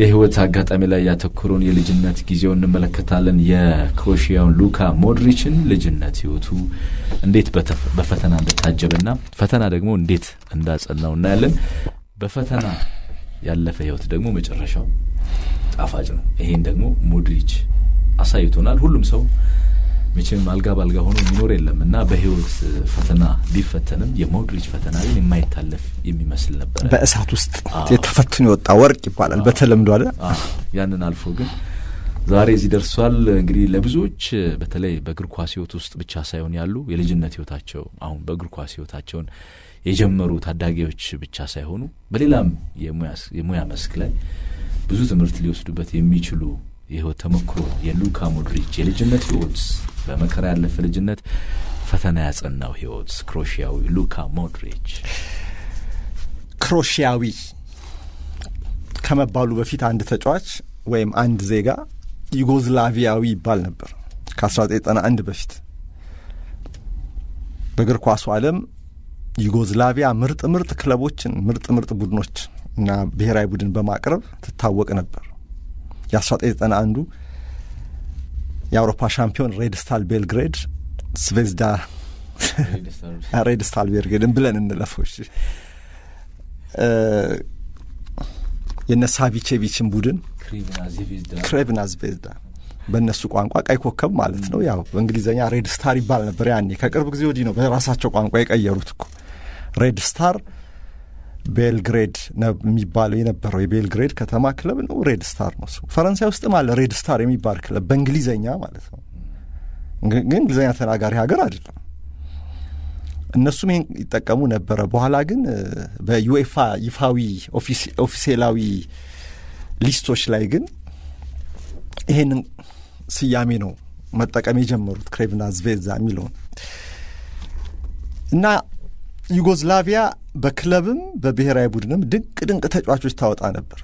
የህይወት አጋጣሚ ላይ ያተኮረውን የልጅነት ጊዜው እንመለከታለን። የክሮሽያውን ሉካ ሞድሪችን ልጅነት ህይወቱ እንዴት በፈተና እንደታጀበና ፈተና ደግሞ እንዴት እንዳጸናው እናያለን። በፈተና ያለፈ ህይወት ደግሞ መጨረሻው ጣፋጭ ነው። ይሄን ደግሞ ሞድሪች አሳይቶናል። ሁሉም ሰው መቼም አልጋ ባልጋ ሆኖ የሚኖር የለም እና በህይወት ፈተና ቢፈተንም የሞድሪች ፈተና ግን የማይታለፍ የሚመስል ነበር። በእሳት ውስጥ ተፈትኖ የወጣ ወርቅ ይባላል በተለምዶ አለ። ያንን አልፎ ግን ዛሬ እዚህ ደርሷል። እንግዲህ ለብዙዎች በተለይ በእግር ኳስ ህይወት ውስጥ ብቻ ሳይሆን ያሉ የልጅነት ህይወታቸው አሁን በእግር ኳስ ህይወታቸውን የጀመሩ ታዳጊዎች ብቻ ሳይሆኑ በሌላም የሙያ መስክ ላይ ብዙ ትምህርት ሊወስዱበት የሚችሉ የህይወት ተሞክሮ የሉካ ሞድሪች የልጅነት ህይወት በመከራ ያለፈ ልጅነት ፈተና ያጸናው ህይወት ክሮሺያዊ ሉካ ሞድሪች ክሮሺያዊ ከመባሉ በፊት አንድ ተጫዋች ወይም አንድ ዜጋ ዩጎዝላቪያዊ ይባል ነበር ከ1991 በፊት በእግር ኳሱ አለም ዩጎዝላቪያ ምርጥ ምርጥ ክለቦችን ምርጥ ምርጥ ቡድኖች እና ብሔራዊ ቡድን በማቅረብ ትታወቅ ነበር የ1991 የአውሮፓ ሻምፒዮን ሬድ ስታል ቤልግሬድ ስቬዝዳ ሬድስታል ቤልግሬድን ብለን እንለፎች የነ ሳቪቼቪችን ቡድን ክሬቭና ዝቬዝዳ በእነሱ ቋንቋ ቀይ ኮከብ ማለት ነው። ያው በእንግሊዝኛ ሬድ ስታር ይባል ነበር ያኔ። ከቅርብ ጊዜ ወዲህ ነው በራሳቸው ቋንቋ የቀየሩት እኮ ሬድ ስታር ቤልግሬድ የሚባለው የነበረው የቤልግሬድ ከተማ ክለብ ነው። ሬድ ስታር ነው ፈረንሳይ ውስጥም አለ ሬድ ስታር የሚባል ክለብ በእንግሊዘኛ ማለት ነው። ግን እንግሊዝኛ ተናጋሪ ሀገር አይደለም። እነሱም ይህን ይጠቀሙ ነበረ። በኋላ ግን በዩኤፋ ይፋዊ ኦፊሴላዊ ሊስቶች ላይ ግን ይሄንን ስያሜ ነው መጠቀም የጀመሩት ክሬቭና ዝቬዛ የሚለውን እና ዩጎዝላቪያ በክለብም በብሔራዊ ቡድንም ድንቅ ድንቅ ተጫዋቾች ታወጣ ነበር።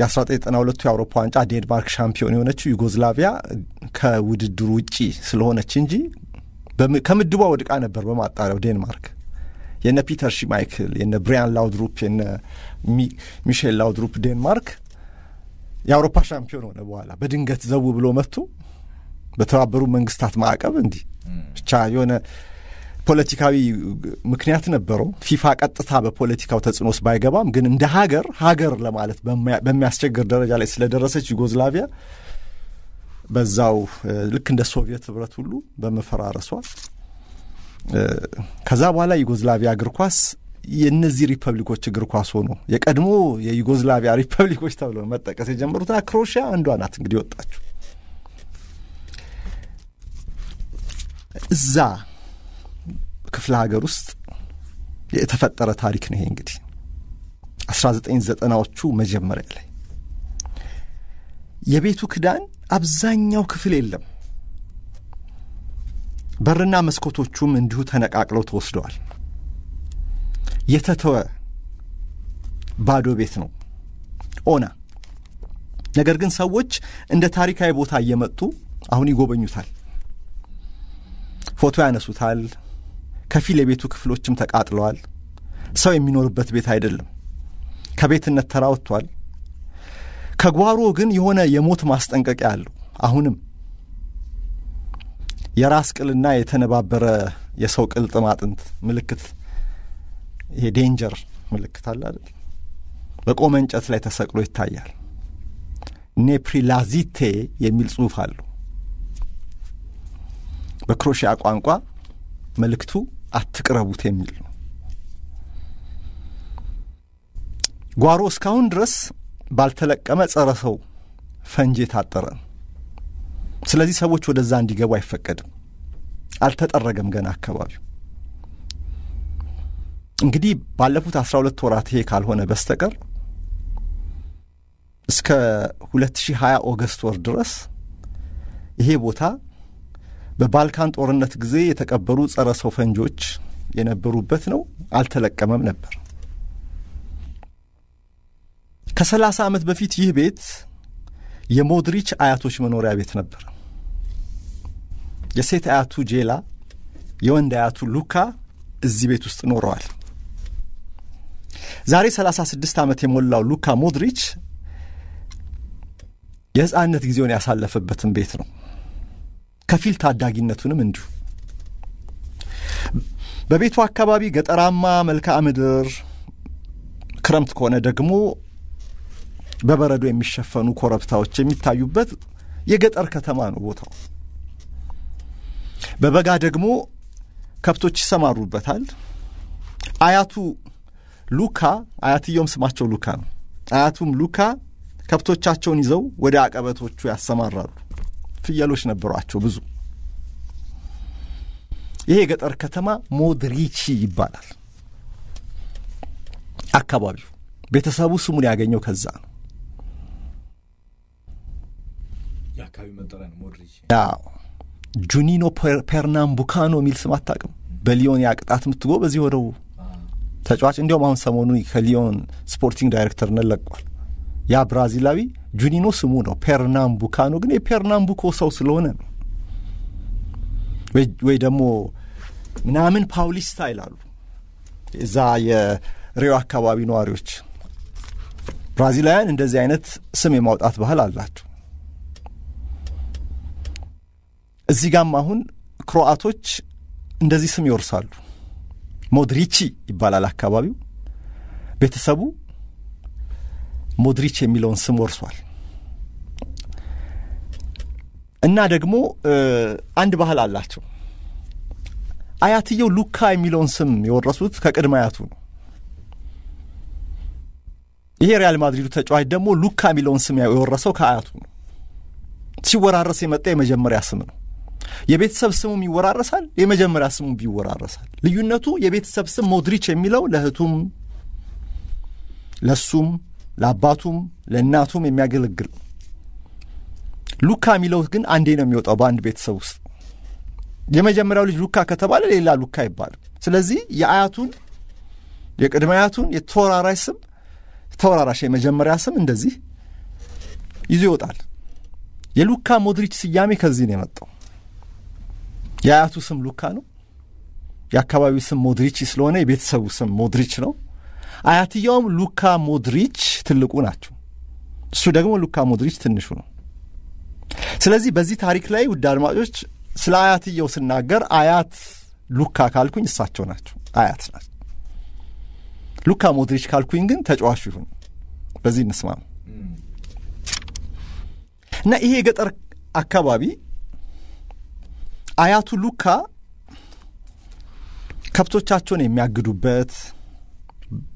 የ1992ቱ የአውሮፓ ዋንጫ ዴንማርክ ሻምፒዮን የሆነችው ዩጎዝላቪያ ከውድድሩ ውጪ ስለሆነች እንጂ ከምድቧ ወድቃ ነበር በማጣሪያው ዴንማርክ። የነ ፒተር ማይክል የነ ብሪያን ላውድሩፕ፣ የነ ሚሼል ላውድሩፕ ዴንማርክ የአውሮፓ ሻምፒዮን ሆነ። በኋላ በድንገት ዘው ብሎ መጥቶ በተባበሩ መንግስታት ማዕቀብ እንዲህ ብቻ የሆነ ፖለቲካዊ ምክንያት ነበረው። ፊፋ ቀጥታ በፖለቲካው ተጽዕኖ ውስጥ ባይገባም ግን እንደ ሀገር ሀገር ለማለት በሚያስቸግር ደረጃ ላይ ስለደረሰች ዩጎዝላቪያ በዛው ልክ እንደ ሶቪየት ህብረት ሁሉ በመፈራረሷ ከዛ በኋላ ዩጎዝላቪያ እግር ኳስ የእነዚህ ሪፐብሊኮች እግር ኳስ ሆኖ የቀድሞ የዩጎዝላቪያ ሪፐብሊኮች ተብለው መጠቀስ የጀመሩት ክሮሽያ አንዷ ናት እንግዲህ ወጣችሁ እዛ ክፍለ ሀገር ውስጥ የተፈጠረ ታሪክ ነው ይሄ እንግዲህ ዘጠኝ ዎቹ መጀመሪያ ላይ የቤቱ ክዳን አብዛኛው ክፍል የለም። በርና መስኮቶቹም እንዲሁ ተነቃቅለው ተወስደዋል። የተተወ ባዶ ቤት ነው ኦና። ነገር ግን ሰዎች እንደ ታሪካዊ ቦታ እየመጡ አሁን ይጎበኙታል፣ ፎቶ ያነሱታል፣ ከፊል የቤቱ ክፍሎችም ተቃጥለዋል። ሰው የሚኖርበት ቤት አይደለም። ከቤትነት ተራ ወጥቷል። ከጓሮ ግን የሆነ የሞት ማስጠንቀቂያ አለው። አሁንም የራስ ቅልና የተነባበረ የሰው ቅል ጥማጥንት ምልክት፣ ይሄ ዴንጀር ምልክት አለ አይደል? በቆመ እንጨት ላይ ተሰቅሎ ይታያል። ኔፕሪላዚቴ የሚል ጽሑፍ አለው። በክሮሺያ ቋንቋ መልእክቱ አትቅረቡት የሚል ነው። ጓሮ እስካሁን ድረስ ባልተለቀመ ጸረ ሰው ፈንጂ የታጠረ ነው። ስለዚህ ሰዎች ወደዛ እንዲገቡ አይፈቀድም። አልተጠረገም ገና አካባቢው። እንግዲህ ባለፉት አስራ ሁለት ወራት ይሄ ካልሆነ በስተቀር እስከ 2020 ኦገስት ወር ድረስ ይሄ ቦታ በባልካን ጦርነት ጊዜ የተቀበሩ ጸረ ሰው ፈንጆች የነበሩበት ነው። አልተለቀመም ነበር። ከሰላሳ ዓመት በፊት ይህ ቤት የሞድሪች አያቶች መኖሪያ ቤት ነበር። የሴት አያቱ ጄላ፣ የወንድ አያቱ ሉካ እዚህ ቤት ውስጥ ኖረዋል። ዛሬ 36 ዓመት የሞላው ሉካ ሞድሪች የሕፃንነት ጊዜውን ያሳለፈበትን ቤት ነው። ከፊል ታዳጊነቱንም እንዲሁ በቤቱ አካባቢ ገጠራማ መልክዓ ምድር፣ ክረምት ከሆነ ደግሞ በበረዶ የሚሸፈኑ ኮረብታዎች የሚታዩበት የገጠር ከተማ ነው ቦታው። በበጋ ደግሞ ከብቶች ይሰማሩበታል። አያቱ ሉካ አያትየውም ስማቸው ሉካ ነው። አያቱም ሉካ ከብቶቻቸውን ይዘው ወደ አቀበቶቹ ያሰማራሉ። ፍየሎች ነበሯቸው ብዙ። ይሄ የገጠር ከተማ ሞድሪቺ ይባላል አካባቢው። ቤተሰቡ ስሙን ያገኘው ከዛ ነው። ጁኒኖ ፔርናምቡካኖ የሚል ስም አታቅም በሊዮን ያቅጣት የምትጎ በዚህ ወደው ተጫዋች እንዲሁም አሁን ሰሞኑ ከሊዮን ስፖርቲንግ ዳይሬክተርነት ለቋል። ያ ብራዚላዊ ጁኒኖ ስሙ ነው። ፔርናምቡካኖ ግን የፔርናምቡኮ ሰው ስለሆነ ነው። ወይ ደግሞ ምናምን ፓውሊስታ ይላሉ እዛ የሪዮ አካባቢ ነዋሪዎች። ብራዚላውያን እንደዚህ አይነት ስም የማውጣት ባህል አላቸው። እዚህ ጋም አሁን ክሮአቶች እንደዚህ ስም ይወርሳሉ። ሞድሪቺ ይባላል አካባቢው ቤተሰቡ ሞድሪች የሚለውን ስም ወርሷል። እና ደግሞ አንድ ባህል አላቸው። አያትየው ሉካ የሚለውን ስም የወረሱት ከቅድመ አያቱ ነው። ይሄ ሪያል ማድሪዱ ተጫዋች ደግሞ ሉካ የሚለውን ስም የወረሰው ከአያቱ ነው። ሲወራረስ የመጣ የመጀመሪያ ስም ነው። የቤተሰብ ስሙም ይወራረሳል፣ የመጀመሪያ ስሙም ይወራረሳል። ልዩነቱ የቤተሰብ ስም ሞድሪች የሚለው ለእህቱም ለሱም ለአባቱም ለእናቱም የሚያገለግል ሉካ የሚለው ግን አንዴ ነው የሚወጣው በአንድ ቤተሰብ ውስጥ። የመጀመሪያው ልጅ ሉካ ከተባለ ሌላ ሉካ ይባላል። ስለዚህ የአያቱን የቅድመ አያቱን የተወራራሽ ስም ተወራራሽ የመጀመሪያ ስም እንደዚህ ይዞ ይወጣል። የሉካ ሞድሪች ስያሜ ከዚህ ነው የመጣው። የአያቱ ስም ሉካ ነው። የአካባቢው ስም ሞድሪች ስለሆነ የቤተሰቡ ስም ሞድሪች ነው። አያትየውም ሉካ ሞድሪች ትልቁ ናቸው። እሱ ደግሞ ሉካ ሞድሪች ትንሹ ነው። ስለዚህ በዚህ ታሪክ ላይ ውድ አድማጮች ስለ አያትየው ስናገር አያት ሉካ ካልኩኝ እሳቸው ናቸው፣ አያት ናቸው። ሉካ ሞድሪች ካልኩኝ ግን ተጫዋቹ ይሁን። በዚህ እንስማም እና ይሄ የገጠር አካባቢ አያቱ ሉካ ከብቶቻቸውን የሚያግዱበት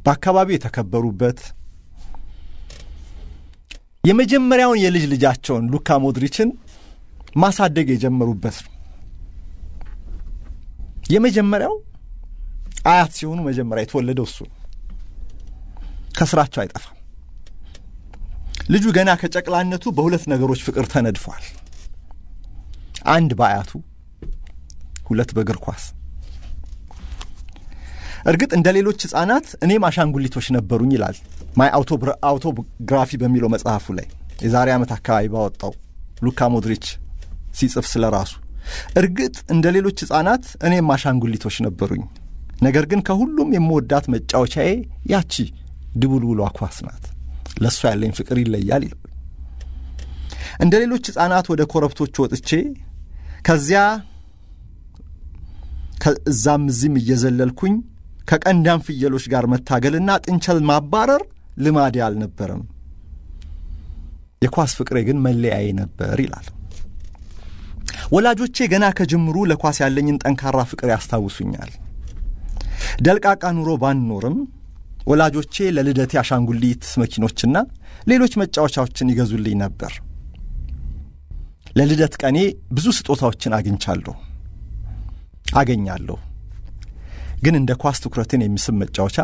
በአካባቢው የተከበሩበት የመጀመሪያውን የልጅ ልጃቸውን ሉካ ሞድሪችን ማሳደግ የጀመሩበት ነው። የመጀመሪያው አያት ሲሆኑ መጀመሪያ የተወለደው እሱ ከስራቸው አይጠፋም። ልጁ ገና ከጨቅላነቱ በሁለት ነገሮች ፍቅር ተነድፏል። አንድ በአያቱ፣ ሁለት በእግር ኳስ። እርግጥ እንደ ሌሎች ህጻናት እኔም አሻንጉሊቶች ነበሩኝ ይላል ማይ አውቶግራፊ በሚለው መጽሐፉ ላይ የዛሬ ዓመት አካባቢ ባወጣው ሉካ ሞድሪች ሲጽፍ ስለ ራሱ። እርግጥ እንደ ሌሎች ህጻናት እኔም አሻንጉሊቶች ነበሩኝ፣ ነገር ግን ከሁሉም የምወዳት መጫወቻዬ ያቺ ድቡልቡሏ ኳስ ናት። ለእሱ ያለኝ ፍቅር ይለያል ይላል። እንደ ሌሎች ህጻናት ወደ ኮረብቶች ወጥቼ ከዚያ እዛም እዚህም እየዘለልኩኝ ከቀንዳም ፍየሎች ጋር መታገልና ጥንቸል ማባረር ልማዴ አልነበረም። የኳስ ፍቅሬ ግን መለያዬ ነበር ይላል። ወላጆቼ ገና ከጅምሩ ለኳስ ያለኝን ጠንካራ ፍቅር ያስታውሱኛል። ደልቃቃ ኑሮ ባንኖርም ወላጆቼ ለልደቴ አሻንጉሊት መኪኖችና ሌሎች መጫወቻዎችን ይገዙልኝ ነበር። ለልደት ቀኔ ብዙ ስጦታዎችን አግኝቻለሁ አገኛለሁ። ግን እንደ ኳስ ትኩረትን የሚስብ መጫወቻ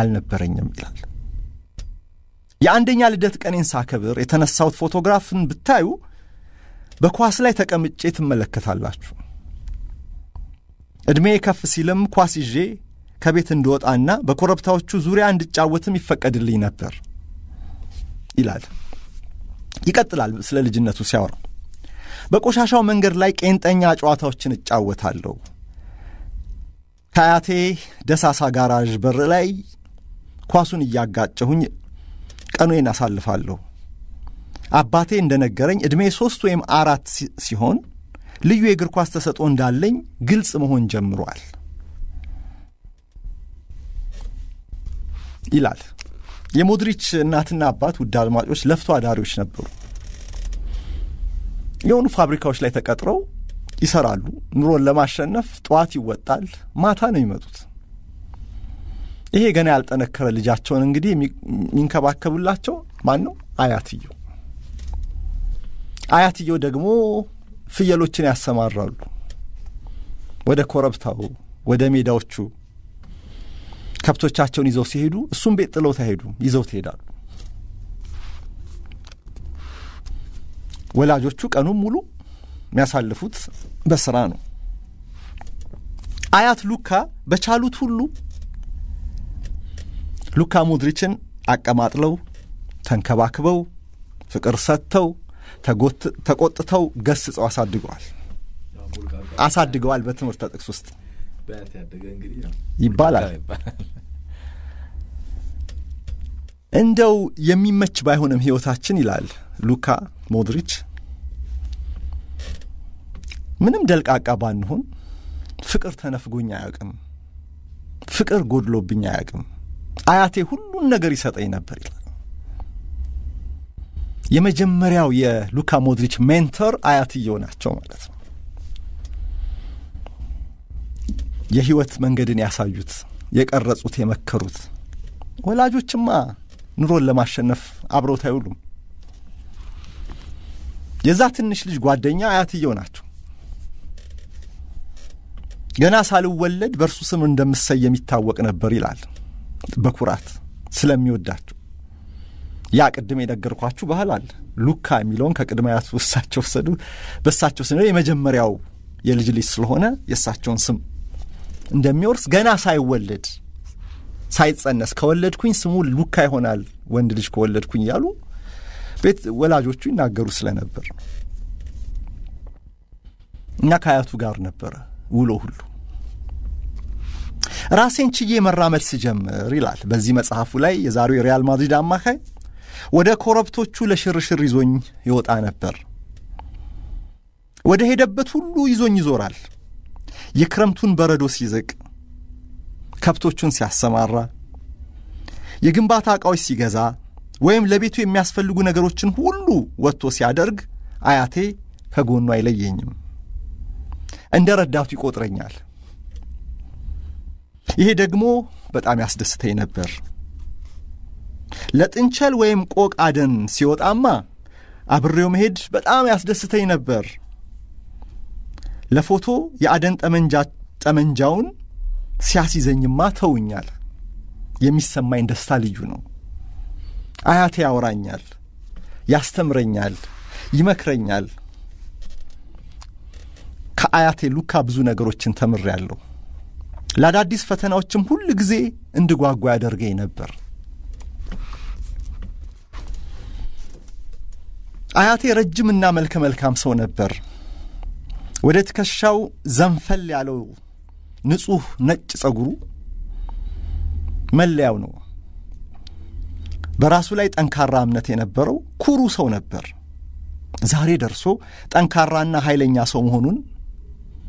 አልነበረኝም ይላል። የአንደኛ ልደት ቀኔን ሳከብር የተነሳሁት ፎቶግራፍን ብታዩ በኳስ ላይ ተቀምጬ ትመለከታላችሁ። ዕድሜ ከፍ ሲልም ኳስ ይዤ ከቤት እንድወጣና በኮረብታዎቹ ዙሪያ እንድጫወትም ይፈቀድልኝ ነበር ይላል። ይቀጥላል ስለ ልጅነቱ ሲያወራ። በቆሻሻው መንገድ ላይ ቄንጠኛ ጨዋታዎችን እጫወታለሁ። ከአያቴ ደሳሳ ጋራዥ በር ላይ ኳሱን እያጋጨሁኝ ቀኑ አሳልፋለሁ። አባቴ እንደነገረኝ ዕድሜ ሦስት ወይም አራት ሲሆን ልዩ የእግር ኳስ ተሰጥኦ እንዳለኝ ግልጽ መሆን ጀምሯል ይላል። የሞድሪች እናትና አባት ውድ አድማጮች ለፍቶ አዳሪዎች ነበሩ። የሆኑ ፋብሪካዎች ላይ ተቀጥረው ይሰራሉ። ኑሮን ለማሸነፍ ጠዋት ይወጣል፣ ማታ ነው የሚመጡት። ይሄ ገና ያልጠነከረ ልጃቸውን እንግዲህ የሚንከባከቡላቸው ማን ነው? አያትየው። አያትየው ደግሞ ፍየሎችን ያሰማራሉ ወደ ኮረብታው፣ ወደ ሜዳዎቹ ከብቶቻቸውን ይዘው ሲሄዱ እሱም ቤት ጥለውት አይሄዱም፣ ይዘው ትሄዳሉ። ወላጆቹ ቀኑን ሙሉ የሚያሳልፉት በስራ ነው። አያት ሉካ በቻሉት ሁሉ ሉካ ሙድሪችን አቀማጥለው ተንከባክበው ፍቅር ሰጥተው ተቆጥተው ገስጸው አሳድገዋል አሳድገዋል በትምህርት ጥቅስ ውስጥ ይባላል። እንደው የሚመች ባይሆንም ህይወታችን ይላል ሉካ ሞድሪች ምንም ደልቃቃ ባንሆን ፍቅር ተነፍጎኝ አያውቅም፣ ፍቅር ጎድሎብኝ አያውቅም። አያቴ ሁሉን ነገር ይሰጠኝ ነበር ይላል። የመጀመሪያው የሉካ ሞድሪች ሜንተር አያትየው ናቸው ማለት ነው። የህይወት መንገድን ያሳዩት፣ የቀረጹት፣ የመከሩት። ወላጆችማ ኑሮን ለማሸነፍ አብረውት አይውሉም። የዛ ትንሽ ልጅ ጓደኛ አያትየው ናቸው። ገና ሳልወለድ በእርሱ ስም እንደምሰየም ይታወቅ ነበር ይላል በኩራት ስለሚወዳቸው ያ ቅድም የነገርኳችሁ ባህል አለ ሉካ የሚለውን ከቅድማያቱ እሳቸው ወሰዱ በእሳቸው ስም የመጀመሪያው የልጅ ልጅ ስለሆነ የእሳቸውን ስም እንደሚወርስ ገና ሳይወለድ ሳይጸነስ ከወለድኩኝ ስሙ ሉካ ይሆናል ወንድ ልጅ ከወለድኩኝ እያሉ ቤት ወላጆቹ ይናገሩ ስለነበር እና ከአያቱ ጋር ነበረ ውሎ ሁሉ ራሴን ችዬ መራመድ ስጀምር ይላል በዚህ መጽሐፉ ላይ የዛሬው የሪያል ማድሪድ አማካይ ወደ ኮረብቶቹ ለሽርሽር ይዞኝ ይወጣ ነበር ወደ ሄደበት ሁሉ ይዞኝ ይዞራል የክረምቱን በረዶ ሲዝቅ ከብቶቹን ሲያሰማራ የግንባታ ዕቃዎች ሲገዛ ወይም ለቤቱ የሚያስፈልጉ ነገሮችን ሁሉ ወጥቶ ሲያደርግ አያቴ ከጎኑ አይለየኝም እንደ ረዳቱ ይቆጥረኛል። ይሄ ደግሞ በጣም ያስደስተኝ ነበር። ለጥንቸል ወይም ቆቅ አደን ሲወጣማ አብሬው መሄድ በጣም ያስደስተኝ ነበር። ለፎቶ የአደን ጠመንጃውን ሲያስይዘኝማ ተውኛል። የሚሰማኝ ደስታ ልዩ ነው። አያቴ ያወራኛል፣ ያስተምረኛል፣ ይመክረኛል። ከአያቴ ሉካ ብዙ ነገሮችን ተምሬያለሁ። ለአዳዲስ ፈተናዎችም ሁል ጊዜ እንድጓጓ ያደርገኝ ነበር። አያቴ ረጅምና መልከ መልካም ሰው ነበር። ወደ ትከሻው ዘንፈል ያለው ንጹሕ ነጭ ጸጉሩ መለያው ነው። በራሱ ላይ ጠንካራ እምነት የነበረው ኩሩ ሰው ነበር። ዛሬ ደርሶ ጠንካራና ኃይለኛ ሰው መሆኑን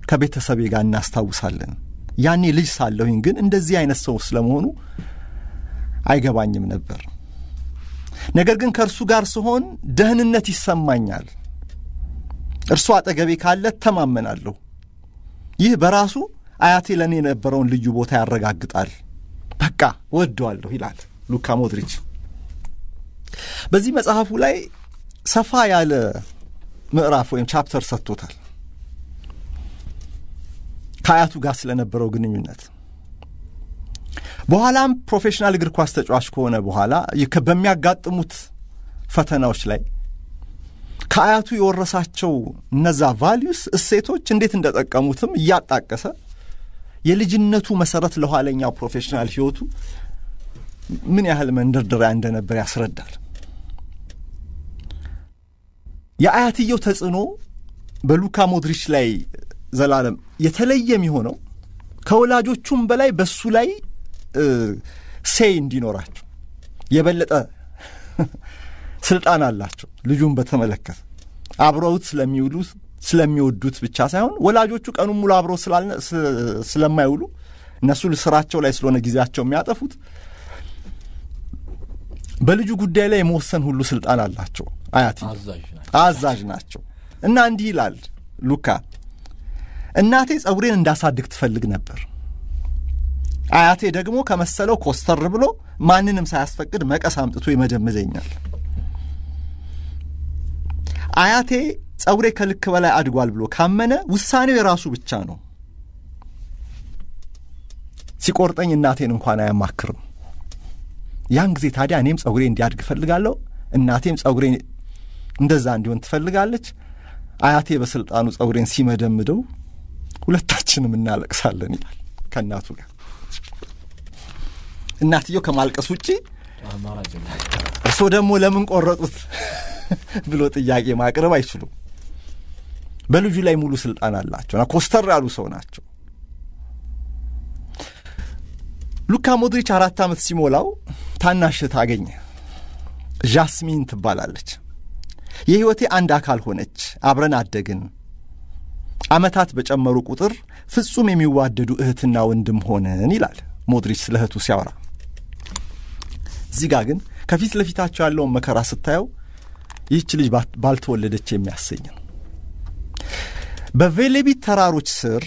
ከቤተሰቤ ጋር እናስታውሳለን። ያኔ ልጅ ሳለሁኝ ግን እንደዚህ አይነት ሰው ስለመሆኑ አይገባኝም ነበር። ነገር ግን ከእርሱ ጋር ስሆን ደህንነት ይሰማኛል። እርሱ አጠገቤ ካለ ተማመናለሁ። ይህ በራሱ አያቴ ለእኔ የነበረውን ልዩ ቦታ ያረጋግጣል። በቃ ወደዋለሁ ይላል ሉካ ሞድሪች። በዚህ መጽሐፉ ላይ ሰፋ ያለ ምዕራፍ ወይም ቻፕተር ሰጥቶታል። ከአያቱ ጋር ስለነበረው ግንኙነት በኋላም ፕሮፌሽናል እግር ኳስ ተጫዋች ከሆነ በኋላ በሚያጋጥሙት ፈተናዎች ላይ ከአያቱ የወረሳቸው እነዛ ቫሊዩስ እሴቶች እንዴት እንደጠቀሙትም እያጣቀሰ የልጅነቱ መሰረት ለኋለኛው ፕሮፌሽናል ህይወቱ ምን ያህል መንደርደሪያ እንደነበር ያስረዳል። የአያትየው ተጽዕኖ በሉካ ሞድሪች ላይ ዘላለም የተለየ የሚሆነው ከወላጆቹም በላይ በሱ ላይ ሴይ እንዲኖራቸው የበለጠ ስልጣን አላቸው። ልጁን በተመለከተ አብረውት ስለሚውሉት ስለሚወዱት ብቻ ሳይሆን ወላጆቹ ቀኑን ሙሉ አብረው ስለማይውሉ እነሱ ስራቸው ላይ ስለሆነ ጊዜያቸው የሚያጠፉት በልጁ ጉዳይ ላይ የመወሰን ሁሉ ስልጣን አላቸው። አያት አዛዥ ናቸው እና እንዲህ ይላል ሉካ እናቴ ጸጉሬን እንዳሳድግ ትፈልግ ነበር። አያቴ ደግሞ ከመሰለው ኮስተር ብሎ ማንንም ሳያስፈቅድ መቀስ አምጥቶ ይመጀምዘኛል። አያቴ ጸጉሬ ከልክ በላይ አድጓል ብሎ ካመነ ውሳኔው የራሱ ብቻ ነው። ሲቆርጠኝ እናቴን እንኳን አያማክርም። ያን ጊዜ ታዲያ እኔም ጸጉሬ እንዲያድግ እፈልጋለሁ፣ እናቴም ጸጉሬ እንደዛ እንዲሆን ትፈልጋለች። አያቴ በስልጣኑ ጸጉሬን ሲመደምደው ሁለታችንም እናለቅሳለን ይላል ከእናቱ ጋር። እናትየው ከማልቀስ ውጪ እርስዎ ደግሞ ለምን ቆረጡት ብሎ ጥያቄ ማቅረብ አይችሉም። በልጁ ላይ ሙሉ ስልጣን ና ኮስተር ያሉ ሰው ናቸው። ሉካ ሞድሪች አራት ዓመት ሲሞላው ታናሽ ታገኘ። ዣስሚን ትባላለች። የህይወቴ አንድ አካል ሆነች። አብረን አደግን። ዓመታት በጨመሩ ቁጥር ፍጹም የሚዋደዱ እህትና ወንድም ሆንን ይላል ሞድሪች ስለ እህቱ ሲያወራ። እዚህ ጋር ግን ከፊት ለፊታቸው ያለውን መከራ ስታየው ይህች ልጅ ባልተወለደች የሚያሰኝ ነው። በቬሌቢት ተራሮች ስር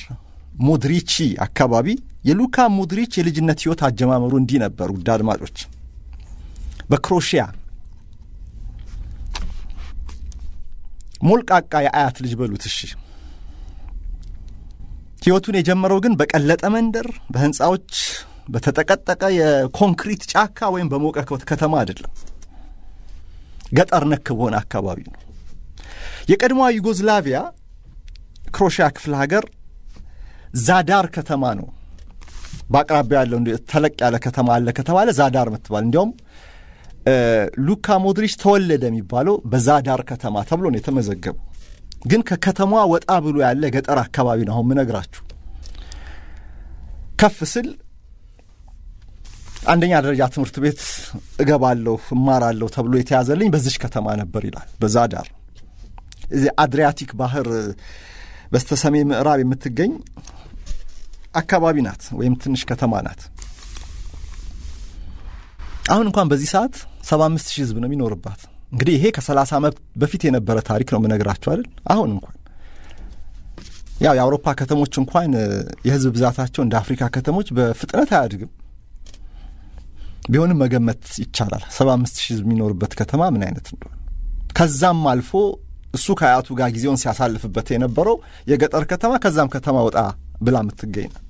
ሞድሪቺ አካባቢ የሉካ ሞድሪች የልጅነት ህይወት አጀማመሩ እንዲህ ነበር። ውድ አድማጮች በክሮሺያ ሞልቃቃ የአያት ልጅ በሉት እሺ ህይወቱን የጀመረው ግን በቀለጠ መንደር፣ በህንፃዎች በተጠቀጠቀ የኮንክሪት ጫካ ወይም በሞቀ ከተማ አይደለም። ገጠር ነክ በሆነ አካባቢ ነው። የቀድሞዋ ዩጎዝላቪያ ክሮሽያ ክፍለ ሀገር ዛዳር ከተማ ነው። በአቅራቢያ ያለው ተለቅ ያለ ከተማ አለ ከተባለ ዛዳር ምትባል እንዲያውም ሉካ ሞድሪች ተወለደ የሚባለው በዛዳር ከተማ ተብሎ ነው የተመዘገበው። ግን ከከተማ ወጣ ብሎ ያለ ገጠር አካባቢ ነው አሁን ምነግራችሁ። ከፍ ስል አንደኛ ደረጃ ትምህርት ቤት እገባለሁ እማራለሁ ተብሎ የተያዘልኝ በዚች ከተማ ነበር ይላል። በዛ ዳር እዚህ አድሪያቲክ ባህር በስተሰሜን ምዕራብ የምትገኝ አካባቢ ናት፣ ወይም ትንሽ ከተማ ናት። አሁን እንኳን በዚህ ሰዓት ሰባ አምስት ሺህ ህዝብ ነው የሚኖርባት። እንግዲህ ይሄ ከሰላሳ ዓመት በፊት የነበረ ታሪክ ነው የምነግራችሁ አይደል። አሁን እንኳን ያው የአውሮፓ ከተሞች እንኳን የህዝብ ብዛታቸው እንደ አፍሪካ ከተሞች በፍጥነት አያድግም። ቢሆንም መገመት ይቻላል ሰባ አምስት ሺህ የሚኖርበት ከተማ ምን አይነት እንደሆነ ከዛም አልፎ እሱ ከአያቱ ጋር ጊዜውን ሲያሳልፍበት የነበረው የገጠር ከተማ ከዛም ከተማ ወጣ ብላ የምትገኝ ነው።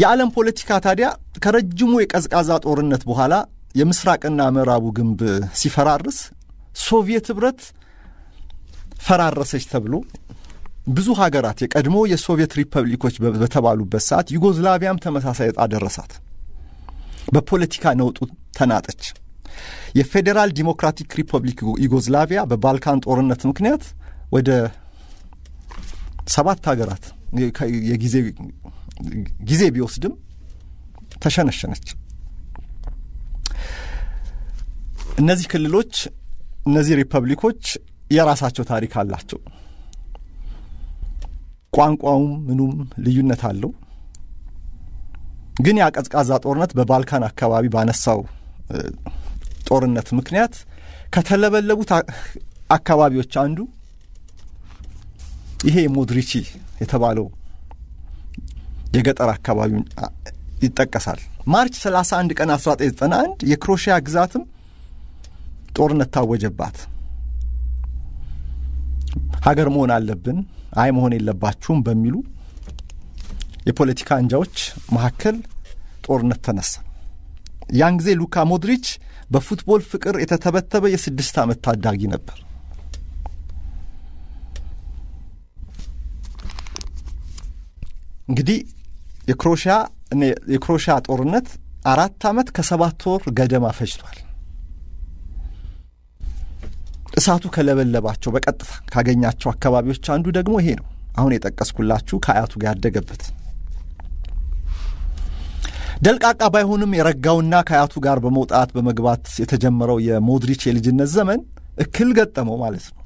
የዓለም ፖለቲካ ታዲያ ከረጅሙ የቀዝቃዛ ጦርነት በኋላ የምስራቅና ምዕራቡ ግንብ ሲፈራርስ ሶቪየት ህብረት ፈራረሰች ተብሎ ብዙ ሀገራት የቀድሞ የሶቪየት ሪፐብሊኮች በተባሉበት ሰዓት ዩጎዝላቪያም ተመሳሳይ እጣ ደረሳት። በፖለቲካ ነውጡ ተናጠች። የፌዴራል ዲሞክራቲክ ሪፐብሊክ ዩጎዝላቪያ በባልካን ጦርነት ምክንያት ወደ ሰባት ሀገራት የጊዜ ጊዜ ቢወስድም ተሸነሸነች። እነዚህ ክልሎች እነዚህ ሪፐብሊኮች የራሳቸው ታሪክ አላቸው። ቋንቋውም ምኑም ልዩነት አለው። ግን ያ ጦርነት በባልካን አካባቢ ባነሳው ጦርነት ምክንያት ከተለበለቡት አካባቢዎች አንዱ ይሄ ሞድሪቺ የተባለው የገጠር አካባቢ ይጠቀሳል። ማርች 31 ቀን 1991 የክሮሺያ ግዛትም ጦርነት ታወጀባት። ሀገር መሆን አለብን፣ አይ መሆን የለባችሁም በሚሉ የፖለቲካ አንጃዎች መካከል ጦርነት ተነሳ። ያን ጊዜ ሉካ ሞድሪች በፉትቦል ፍቅር የተተበተበ የስድስት ዓመት ታዳጊ ነበር። እንግዲህ የክሮሽያ ጦርነት አራት ዓመት ከሰባት ወር ገደማ ፈጅቷል። እሳቱ ከለበለባቸው በቀጥታ ካገኛቸው አካባቢዎች አንዱ ደግሞ ይሄ ነው። አሁን የጠቀስኩላችሁ ከአያቱ ጋር ያደገበት ደልቃቃ ባይሆንም የረጋውና ከአያቱ ጋር በመውጣት በመግባት የተጀመረው የሞድሪች የልጅነት ዘመን እክል ገጠመው ማለት ነው።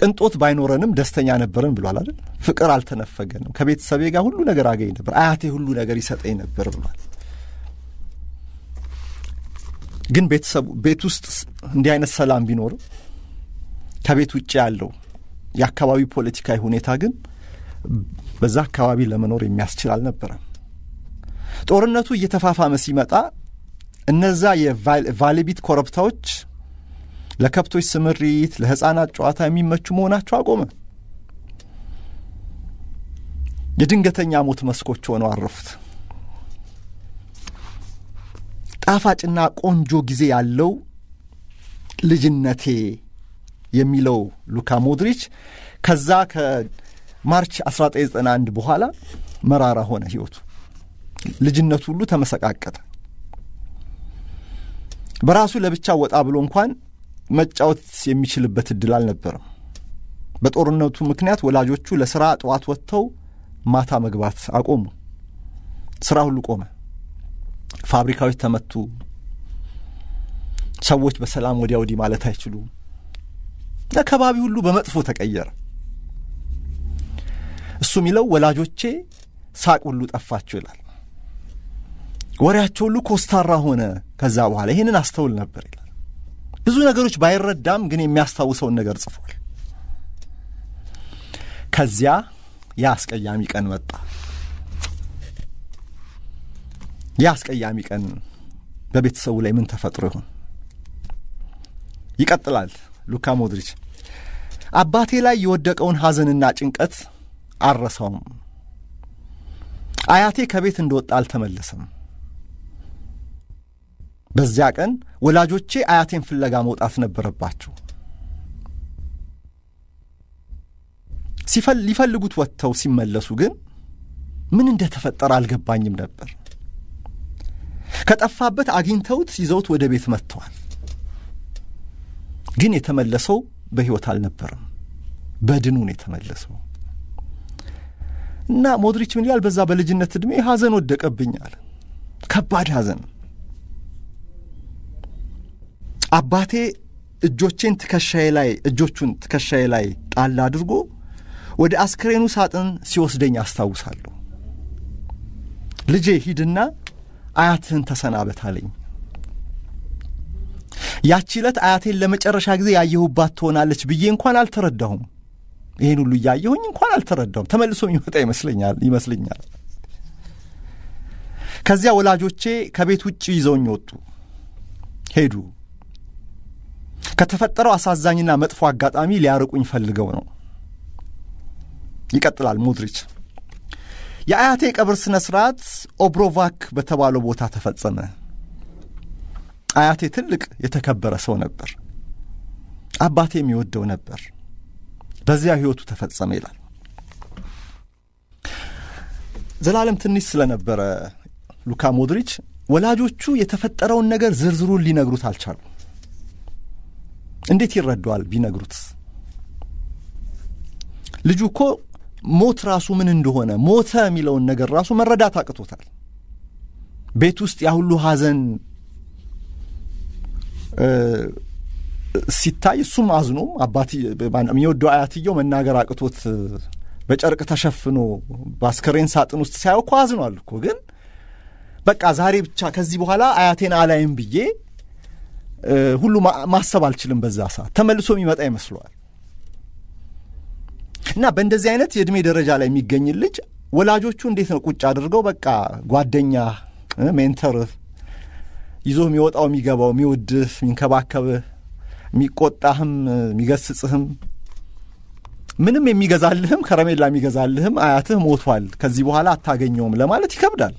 ቅንጦት ባይኖረንም ደስተኛ ነበርን ብሏል አይደል? ፍቅር አልተነፈገንም። ከቤተሰቤ ጋር ሁሉ ነገር አገኝ ነበር፣ አያቴ ሁሉ ነገር ይሰጠኝ ነበር ብሏል። ግን ቤተሰቡ ቤት ውስጥ እንዲህ አይነት ሰላም ቢኖርም ከቤት ውጭ ያለው የአካባቢ ፖለቲካዊ ሁኔታ ግን በዛ አካባቢ ለመኖር የሚያስችል አልነበረም። ጦርነቱ እየተፋፋመ ሲመጣ እነዛ የቫሌቢት ኮረብታዎች ለከብቶች ስምሪት፣ ለህፃናት ጨዋታ የሚመቹ መሆናቸው አቆመ። የድንገተኛ ሞት መስኮች ሆነው አረፉት። ጣፋጭና ቆንጆ ጊዜ ያለው ልጅነቴ የሚለው ሉካ ሞድሪች ከዛ ከማርች 1991 በኋላ መራራ ሆነ ህይወቱ። ልጅነቱ ሁሉ ተመሰቃቀጠ። በራሱ ለብቻ ወጣ ብሎ እንኳን መጫወት የሚችልበት እድል አልነበረም። በጦርነቱ ምክንያት ወላጆቹ ለስራ ጠዋት ወጥተው ማታ መግባት አቆሙ። ስራ ሁሉ ቆመ። ፋብሪካዎች ተመቱ። ሰዎች በሰላም ወዲያ ወዲህ ማለት አይችሉም። ለከባቢ ሁሉ በመጥፎ ተቀየረ። እሱ የሚለው ወላጆቼ ሳቅ ሁሉ ጠፋቸው ይላል። ወሬያቸው ሁሉ ኮስታራ ሆነ። ከዛ በኋላ ይህንን አስተውል ነበር ይላል። ብዙ ነገሮች ባይረዳም ግን የሚያስታውሰውን ነገር ጽፏል። ከዚያ ያ አስቀያሚ ቀን መጣ። ያ አስቀያሚ ቀን በቤተሰቡ ላይ ምን ተፈጥሮ ይሆን? ይቀጥላል ሉካ ሞድሪች። አባቴ ላይ የወደቀውን ሐዘንና ጭንቀት አረሰውም። አያቴ ከቤት እንደወጣ አልተመለሰም። በዚያ ቀን ወላጆቼ አያቴን ፍለጋ መውጣት ነበረባቸው። ሊፈልጉት ወጥተው ሲመለሱ ግን ምን እንደተፈጠረ አልገባኝም ነበር። ከጠፋበት አግኝተውት ይዘውት ወደ ቤት መጥተዋል። ግን የተመለሰው በሕይወት አልነበርም። በድኑን የተመለሰው እና ሞድሪች ምን ይላል? በዛ በልጅነት ዕድሜ ሐዘን ወደቀብኛል። ከባድ ሐዘን። አባቴ እጆቼን ትከሻዬ ላይ እጆቹን ትከሻዬ ላይ ጣል አድርጎ ወደ አስክሬኑ ሳጥን ሲወስደኝ አስታውሳለሁ። ልጄ ሂድና አያትህን ተሰናበት አለኝ። ያቺ ዕለት አያቴን ለመጨረሻ ጊዜ ያየሁባት ትሆናለች ብዬ እንኳን አልተረዳሁም። ይህን ሁሉ እያየሁኝ እንኳን አልተረዳሁም። ተመልሶ የሚመጣ ይመስለኛል ይመስለኛል። ከዚያ ወላጆቼ ከቤት ውጭ ይዘውኝ ወጡ፣ ሄዱ። ከተፈጠረው አሳዛኝና መጥፎ አጋጣሚ ሊያርቁኝ ፈልገው ነው። ይቀጥላል ሞድሪች የአያቴ ቀብር ስነ ስርዓት ኦብሮቫክ በተባለው ቦታ ተፈጸመ። አያቴ ትልቅ የተከበረ ሰው ነበር። አባቴ የሚወደው ነበር። በዚያ ህይወቱ ተፈጸመ ይላል። ዘላለም ትንሽ ስለነበረ ሉካ ሞድሪች ወላጆቹ የተፈጠረውን ነገር ዝርዝሩን ሊነግሩት አልቻሉ። እንዴት ይረዷል ቢነግሩት? ልጁ እኮ ሞት ራሱ ምን እንደሆነ ሞተ የሚለውን ነገር ራሱ መረዳት አቅቶታል። ቤት ውስጥ ያሁሉ ሁሉ ሐዘን ሲታይ እሱም አዝኖም አባት የሚወደው አያትየው መናገር አቅቶት በጨርቅ ተሸፍኖ በአስከሬን ሳጥን ውስጥ ሳየው እኮ አዝኗል እኮ ግን በቃ ዛሬ ብቻ ከዚህ በኋላ አያቴን አላይም ብዬ ሁሉ ማሰብ አልችልም። በዛ ሰዓት ተመልሶ የሚመጣ ይመስለዋል። እና በእንደዚህ አይነት የእድሜ ደረጃ ላይ የሚገኝ ልጅ ወላጆቹ እንዴት ነው ቁጭ አድርገው በቃ ጓደኛ ሜንተር ይዞ የሚወጣው የሚገባው የሚወድህ የሚንከባከብህ የሚቆጣህም የሚገስጽህም ምንም የሚገዛልህም ከረሜላ የሚገዛልህም አያትህ ሞቷል፣ ከዚህ በኋላ አታገኘውም ለማለት ይከብዳል።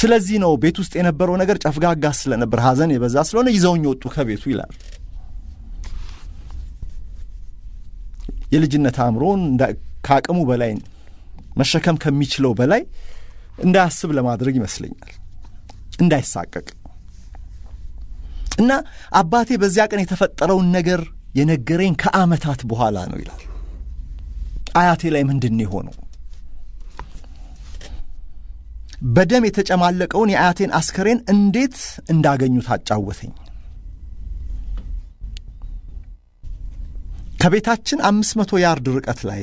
ስለዚህ ነው ቤት ውስጥ የነበረው ነገር ጨፍጋጋ ስለነበር ሀዘን የበዛ ስለሆነ ይዘውኝ ወጡ ከቤቱ ይላል። የልጅነት አእምሮን ከአቅሙ በላይ መሸከም ከሚችለው በላይ እንዳያስብ ለማድረግ ይመስለኛል እንዳይሳቀቅ እና አባቴ በዚያ ቀን የተፈጠረውን ነገር የነገረኝ ከአመታት በኋላ ነው ይላል አያቴ ላይ ምንድን የሆነው በደም የተጨማለቀውን የአያቴን አስከሬን እንዴት እንዳገኙት አጫወተኝ ከቤታችን አምስት መቶ ያርድ ርቀት ላይ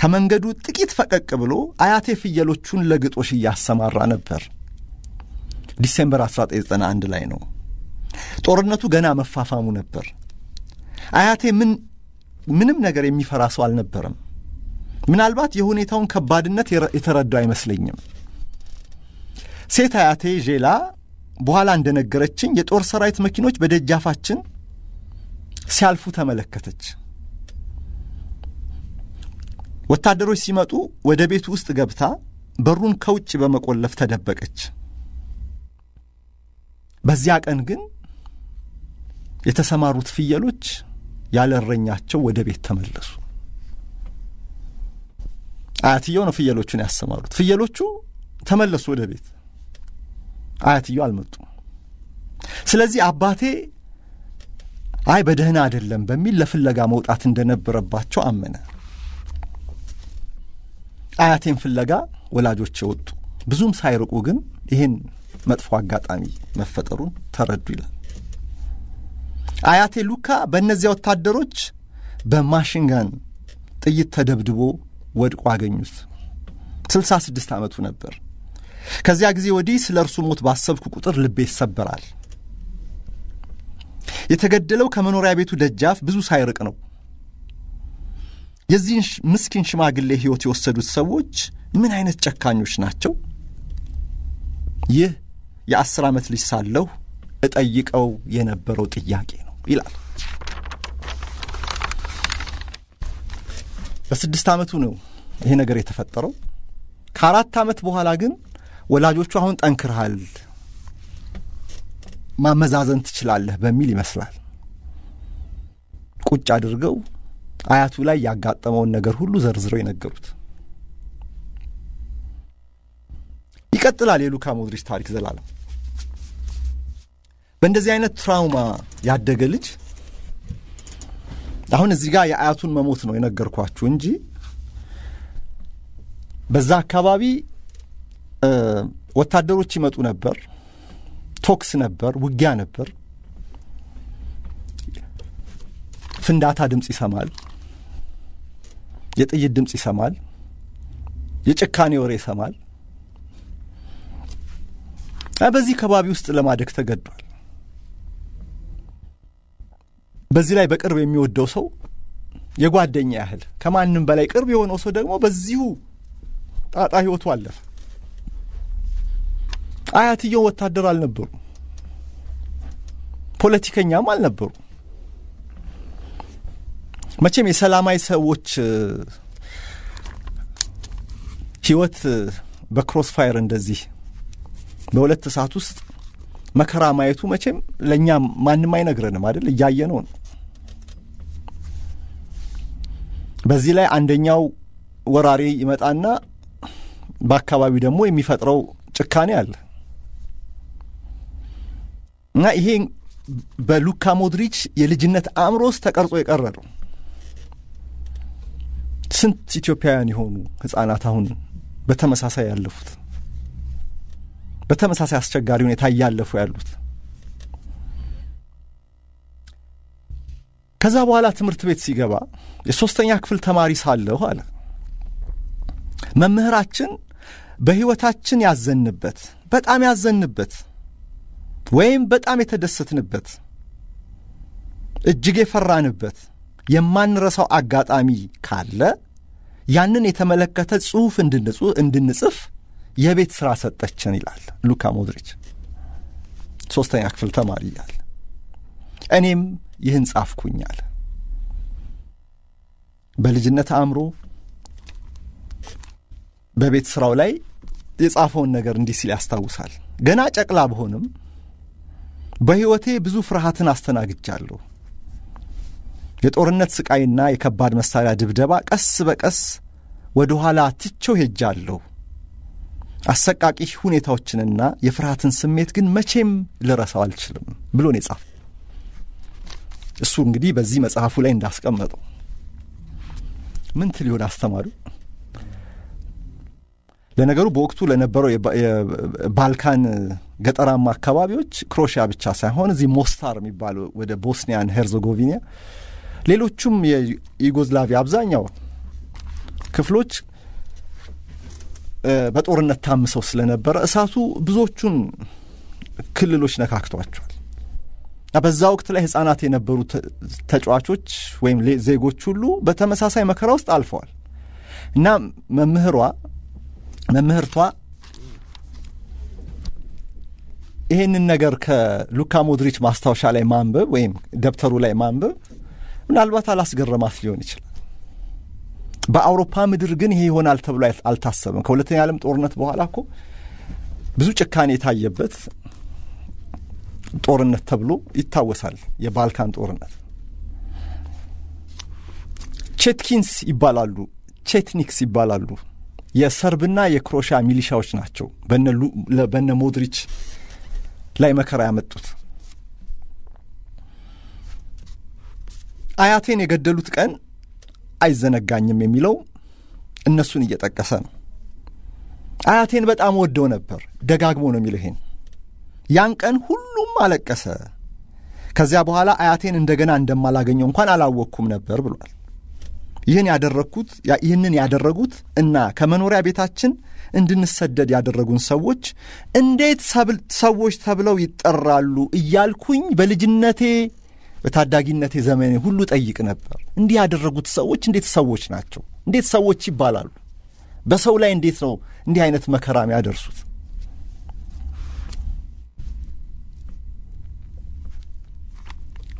ከመንገዱ ጥቂት ፈቀቅ ብሎ አያቴ ፍየሎቹን ለግጦሽ እያሰማራ ነበር። ዲሴምበር 1991 ላይ ነው። ጦርነቱ ገና መፋፋሙ ነበር። አያቴ ምን ምንም ነገር የሚፈራ ሰው አልነበረም። ምናልባት የሁኔታውን ከባድነት የተረዳው አይመስለኝም። ሴት አያቴ ዤላ በኋላ እንደነገረችኝ የጦር ሰራዊት መኪኖች በደጃፋችን ሲያልፉ ተመለከተች። ወታደሮች ሲመጡ ወደ ቤት ውስጥ ገብታ በሩን ከውጭ በመቆለፍ ተደበቀች። በዚያ ቀን ግን የተሰማሩት ፍየሎች ያለረኛቸው ወደ ቤት ተመለሱ። አያትየው ነው ፍየሎቹን ያሰማሩት። ፍየሎቹ ተመለሱ ወደ ቤት፣ አያትየው አልመጡም። ስለዚህ አባቴ አይ በደህና አይደለም በሚል ለፍለጋ መውጣት እንደነበረባቸው አመነ። አያቴን ፍለጋ ወላጆች የወጡ ብዙም ሳይርቁ ግን ይህን መጥፎ አጋጣሚ መፈጠሩን ተረዱ ይላል። አያቴ ሉካ በእነዚያ ወታደሮች በማሽንጋን ጥይት ተደብድቦ ወድቆ አገኙት። ስድስት ዓመቱ ነበር። ከዚያ ጊዜ ወዲህ ስለ እርሱ ሞት ባሰብኩ ቁጥር ልቤ ይሰበራል። የተገደለው ከመኖሪያ ቤቱ ደጃፍ ብዙ ሳይርቅ ነው። የዚህን ምስኪን ሽማግሌ ህይወት የወሰዱት ሰዎች ምን አይነት ጨካኞች ናቸው? ይህ የአስር ዓመት ልጅ ሳለሁ እጠይቀው የነበረው ጥያቄ ነው ይላል። በስድስት ዓመቱ ነው ይሄ ነገር የተፈጠረው። ከአራት ዓመት በኋላ ግን ወላጆቹ አሁን ጠንክርሃል፣ ማመዛዘን ትችላለህ በሚል ይመስላል ቁጭ አድርገው አያቱ ላይ ያጋጠመውን ነገር ሁሉ ዘርዝረው የነገሩት። ይቀጥላል የሉካ ሞድሪች ታሪክ ዘላለም። በእንደዚህ አይነት ትራውማ ያደገ ልጅ አሁን እዚህ ጋር የአያቱን መሞት ነው የነገርኳችሁ እንጂ በዛ አካባቢ ወታደሮች ይመጡ ነበር፣ ቶክስ ነበር፣ ውጊያ ነበር፣ ፍንዳታ ድምፅ ይሰማል። የጥይት ድምፅ ይሰማል። የጭካኔ ወሬ ይሰማል። በዚህ ከባቢ ውስጥ ለማደግ ተገዷል። በዚህ ላይ በቅርብ የሚወደው ሰው የጓደኛ ያህል ከማንም በላይ ቅርብ የሆነው ሰው ደግሞ በዚሁ ጣጣ ህይወቱ አለፈ። አያትየው ወታደር አልነበሩ፣ ፖለቲከኛም አልነበሩ። መቼም የሰላማዊ ሰዎች ህይወት በክሮስ ፋየር እንደዚህ በሁለት ሰዓት ውስጥ መከራ ማየቱ መቼም ለእኛ ማንም አይነግረንም አይደል? እያየ ነው። በዚህ ላይ አንደኛው ወራሪ ይመጣና በአካባቢው ደግሞ የሚፈጥረው ጭካኔ አለ እና ይሄ በሉካ ሞድሪች የልጅነት አእምሮ ውስጥ ተቀርጾ የቀረ ነው። ስንት ኢትዮጵያውያን የሆኑ ህጻናት አሁን በተመሳሳይ ያለፉት በተመሳሳይ አስቸጋሪ ሁኔታ እያለፉ ያሉት ከዛ በኋላ ትምህርት ቤት ሲገባ የሶስተኛ ክፍል ተማሪ ሳለሁ አለ መምህራችን በህይወታችን ያዘንበት በጣም ያዘንበት ወይም በጣም የተደሰትንበት እጅግ የፈራንበት የማንረሳው አጋጣሚ ካለ ያንን የተመለከተ ጽሁፍ እንድንጽፍ የቤት ስራ ሰጠችን ይላል ሉካ ሞድሪች ሶስተኛ ክፍል ተማሪ ያለ እኔም ይህን ጻፍኩኛል በልጅነት አእምሮ በቤት ስራው ላይ የጻፈውን ነገር እንዲህ ሲል ያስታውሳል ገና ጨቅላ ብሆንም በሕይወቴ ብዙ ፍርሃትን አስተናግጃለሁ የጦርነት ስቃይና የከባድ መሳሪያ ድብደባ ቀስ በቀስ ወደ ኋላ ትቼው ሄጃለሁ። አሰቃቂ ሁኔታዎችንና የፍርሃትን ስሜት ግን መቼም ልረሳው አልችልም ብሎ ነው የጻፍ እሱ እንግዲህ በዚህ መጽሐፉ ላይ እንዳስቀመጠው ምን ትል ይሆን አስተማሪው? ለነገሩ በወቅቱ ለነበረው የባልካን ገጠራማ አካባቢዎች ክሮሽያ ብቻ ሳይሆን እዚህ ሞስታር የሚባለው ወደ ቦስኒያን ሄርዘጎቪኒያ ሌሎቹም የዩጎዝላቪያ አብዛኛው ክፍሎች በጦርነት ታምሰው ስለነበረ እሳቱ ብዙዎቹን ክልሎች ነካክቷቸዋል። በዛ ወቅት ላይ ህጻናት የነበሩ ተጫዋቾች ወይም ዜጎች ሁሉ በተመሳሳይ መከራ ውስጥ አልፈዋል እና መምህሯ መምህርቷ ይህንን ነገር ከሉካ ሞድሪች ማስታወሻ ላይ ማንበብ ወይም ደብተሩ ላይ ማንበብ ምናልባት አላስገረማት ሊሆን ይችላል። በአውሮፓ ምድር ግን ይሄ ይሆናል ተብሎ አልታሰብም። ከሁለተኛ ዓለም ጦርነት በኋላ እኮ ብዙ ጭካኔ የታየበት ጦርነት ተብሎ ይታወሳል። የባልካን ጦርነት ቼትኪንስ ይባላሉ፣ ቼትኒክስ ይባላሉ። የሰርብና የክሮሻ ሚሊሻዎች ናቸው በነ ሞድሪች ላይ መከራ ያመጡት። አያቴን የገደሉት ቀን አይዘነጋኝም የሚለው እነሱን እየጠቀሰ ነው። አያቴን በጣም ወደው ነበር። ደጋግሞ ነው የሚለው ይሄን። ያን ቀን ሁሉም አለቀሰ። ከዚያ በኋላ አያቴን እንደገና እንደማላገኘው እንኳን አላወቅኩም ነበር ብሏል። ይህን ያደረግኩት ይህንን ያደረጉት እና ከመኖሪያ ቤታችን እንድንሰደድ ያደረጉን ሰዎች እንዴት ሰዎች ተብለው ይጠራሉ እያልኩኝ በልጅነቴ በታዳጊነት ዘመኔ ሁሉ ጠይቅ ነበር። እንዲህ ያደረጉት ሰዎች እንዴት ሰዎች ናቸው? እንዴት ሰዎች ይባላሉ? በሰው ላይ እንዴት ነው እንዲህ አይነት መከራ ያደርሱት?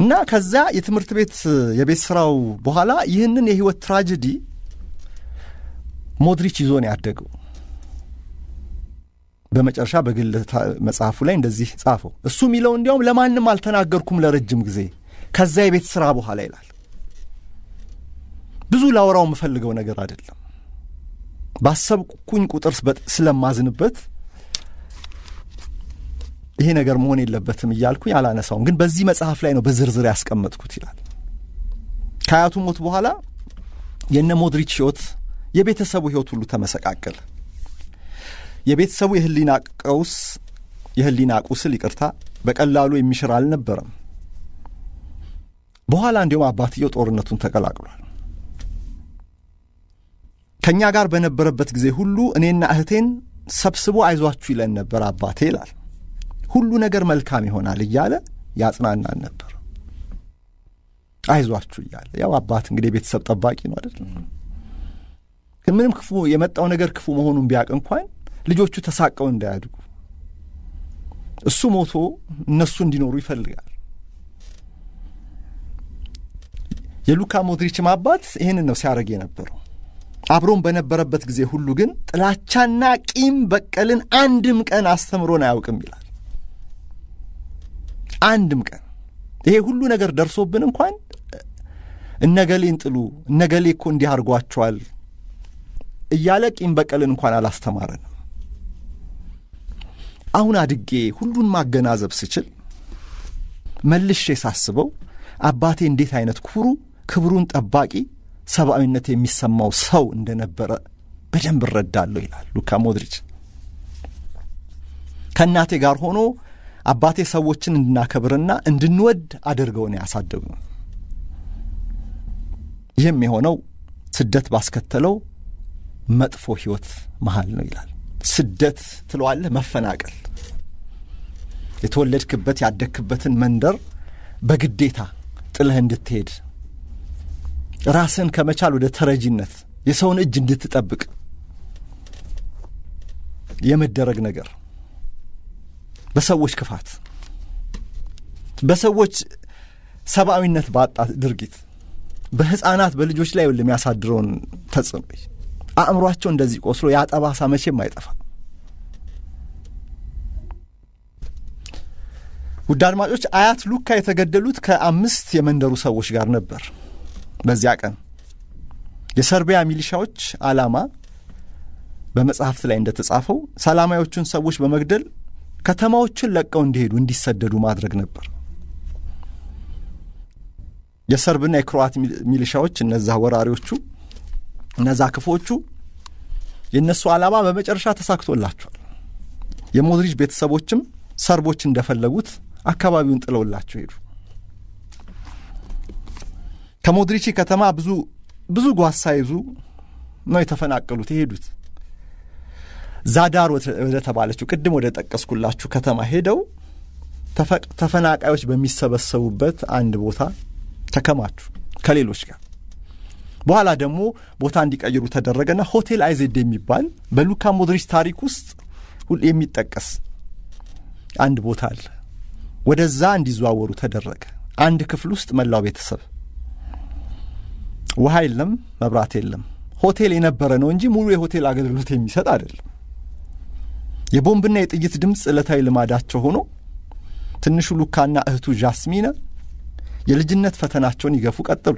እና ከዛ የትምህርት ቤት የቤት ስራው በኋላ ይህንን የህይወት ትራጀዲ ሞድሪች ይዞን ያደገው። በመጨረሻ በግል መጽሐፉ ላይ እንደዚህ ጻፈው። እሱ የሚለው እንዲያውም ለማንም አልተናገርኩም ለረጅም ጊዜ ከዛ የቤት ስራ በኋላ ይላል። ብዙ ላወራው የምፈልገው ነገር አይደለም። ባሰብኩኝ ቁጥር ስለማዝንበት ይሄ ነገር መሆን የለበትም እያልኩኝ አላነሳውም። ግን በዚህ መጽሐፍ ላይ ነው በዝርዝር ያስቀመጥኩት ይላል። ከአያቱ ሞት በኋላ የነ ሞድሪች ህይወት፣ የቤተሰቡ ህይወት ሁሉ ተመሰቃቀለ። የቤተሰቡ የህሊና ቀውስ የህሊና ቁስል ይቅርታ በቀላሉ የሚሽር አልነበረም። በኋላ እንዲሁም አባትየው ጦርነቱን ተቀላቅሏል። ከእኛ ጋር በነበረበት ጊዜ ሁሉ እኔና እህቴን ሰብስቦ አይዟችሁ ይለን ነበር አባቴ ይላል። ሁሉ ነገር መልካም ይሆናል እያለ ያጽናናን ነበር። አይዟችሁ እያለ ያው አባት እንግዲህ የቤተሰብ ጠባቂ ነው አይደል? ምንም ክፉ የመጣው ነገር ክፉ መሆኑን ቢያቅ እንኳን ልጆቹ ተሳቀው እንዳያድጉ እሱ ሞቶ እነሱ እንዲኖሩ ይፈልጋል። የሉካ ሞድሪችም አባት ይህንን ነው ሲያደርግ የነበረው። አብሮም በነበረበት ጊዜ ሁሉ ግን ጥላቻና ቂም በቀልን አንድም ቀን አስተምሮን አያውቅም ይላል። አንድም ቀን ይሄ ሁሉ ነገር ደርሶብን እንኳን እነገሌን ጥሉ፣ እነገሌ እኮ እንዲህ አድርጓቸዋል እያለ ቂም በቀልን እንኳን አላስተማረንም። አሁን አድጌ ሁሉን ማገናዘብ ስችል መልሼ ሳስበው አባቴ እንዴት አይነት ኩሩ ክብሩን ጠባቂ ሰብአዊነት የሚሰማው ሰው እንደነበረ በደንብ እረዳለሁ ይላል ሉካ ሞድሪች። ከእናቴ ጋር ሆኖ አባቴ ሰዎችን እንድናከብርና እንድንወድ አድርገውን ያሳደጉ። ይህም የሆነው ስደት ባስከተለው መጥፎ ህይወት መሃል ነው ይላል። ስደት ትለዋለህ፣ መፈናቀል። የተወለድክበት ያደግክበትን መንደር በግዴታ ጥለህ እንድትሄድ ራስን ከመቻል ወደ ተረጂነት የሰውን እጅ እንድትጠብቅ የመደረግ ነገር በሰዎች ክፋት በሰዎች ሰብአዊነት ባጣ ድርጊት በህፃናት በልጆች ላይ የሚያሳድረውን ተጽዕኖ አእምሯቸው እንደዚህ ቆስሎ ያጠባሳ መቼም አይጠፋ ውድ አድማጮች አያት ሉካ የተገደሉት ከአምስት የመንደሩ ሰዎች ጋር ነበር በዚያ ቀን የሰርቢያ ሚሊሻዎች ዓላማ በመጽሐፍት ላይ እንደተጻፈው ሰላማዮቹን ሰዎች በመግደል ከተማዎችን ለቀው እንዲሄዱ እንዲሰደዱ ማድረግ ነበር። የሰርብና የክሮዋት ሚሊሻዎች እነዛ ወራሪዎቹ እነዛ ክፎቹ የእነሱ ዓላማ በመጨረሻ ተሳክቶላቸዋል። የሞድሪች ቤተሰቦችም ሰርቦች እንደፈለጉት አካባቢውን ጥለውላቸው ሄዱ። ከሞድሪቺ ከተማ ብዙ ብዙ ጓሳ ይዙ ነው የተፈናቀሉት የሄዱት ዛዳር ወደ ተባለችው ቅድም ወደ ጠቀስኩላችሁ ከተማ ሄደው ተፈናቃዮች በሚሰበሰቡበት አንድ ቦታ ተከማቹ ከሌሎች ጋር። በኋላ ደግሞ ቦታ እንዲቀይሩ ተደረገና ሆቴል አይዜድ የሚባል በሉካ ሞድሪች ታሪክ ውስጥ የሚጠቀስ አንድ ቦታ አለ። ወደዛ እንዲዘዋወሩ ተደረገ። አንድ ክፍል ውስጥ መላው ቤተሰብ ውሃ የለም፣ መብራት የለም። ሆቴል የነበረ ነው እንጂ ሙሉ የሆቴል አገልግሎት የሚሰጥ አይደለም። የቦምብና የጥይት ድምፅ ዕለታዊ ልማዳቸው ሆኖ ትንሹ ሉካና እህቱ ጃስሚነ የልጅነት ፈተናቸውን ይገፉ ቀጥሉ።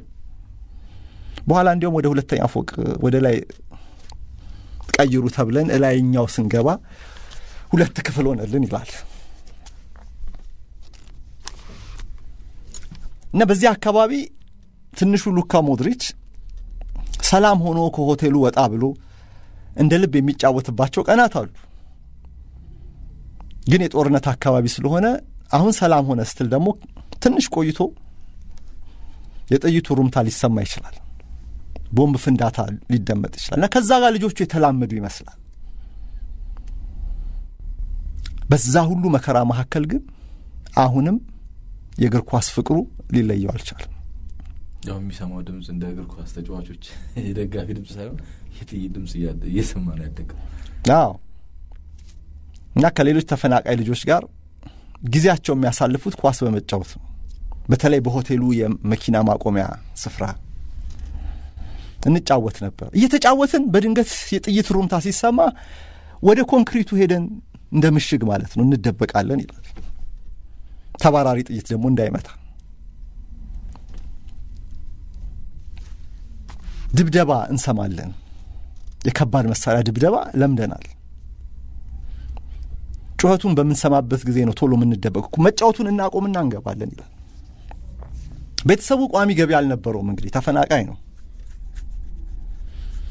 በኋላ እንዲሁም ወደ ሁለተኛ ፎቅ ወደ ላይ ቀይሩ ተብለን እላይኛው ስንገባ ሁለት ክፍል ሆነልን ይላል እና በዚህ አካባቢ ትንሹ ሉካ ሞድሪች ሰላም ሆኖ ከሆቴሉ ወጣ ብሎ እንደ ልብ የሚጫወትባቸው ቀናት አሉ። ግን የጦርነት አካባቢ ስለሆነ አሁን ሰላም ሆነ ስትል ደግሞ ትንሽ ቆይቶ የጥይቱ ሩምታ ሊሰማ ይችላል። ቦምብ ፍንዳታ ሊደመጥ ይችላል እና ከዛ ጋር ልጆቹ የተላመዱ ይመስላል። በዛ ሁሉ መከራ መካከል ግን አሁንም የእግር ኳስ ፍቅሩ ሊለየው አልቻለም። ያው የሚሰማው ድምጽ እንደ እግር ኳስ ተጫዋቾች የደጋፊ ድምጽ ሳይሆን የጥይት ድምጽ እየሰማ ነው ያደገው። አዎ እና ከሌሎች ተፈናቃይ ልጆች ጋር ጊዜያቸው የሚያሳልፉት ኳስ በመጫወት ነው። በተለይ በሆቴሉ የመኪና ማቆሚያ ስፍራ እንጫወት ነበር። እየተጫወትን በድንገት የጥይት ሩምታ ሲሰማ ወደ ኮንክሪቱ ሄደን እንደ ምሽግ ማለት ነው እንደበቃለን ይላል። ተባራሪ ጥይት ደግሞ እንዳይመታ ድብደባ እንሰማለን። የከባድ መሳሪያ ድብደባ ለምደናል። ጩኸቱን በምንሰማበት ጊዜ ነው ቶሎ የምንደበቅ። መጫወቱን እናቆምና እንገባለን ይላል። ቤተሰቡ ቋሚ ገቢ አልነበረውም። እንግዲህ ተፈናቃይ ነው።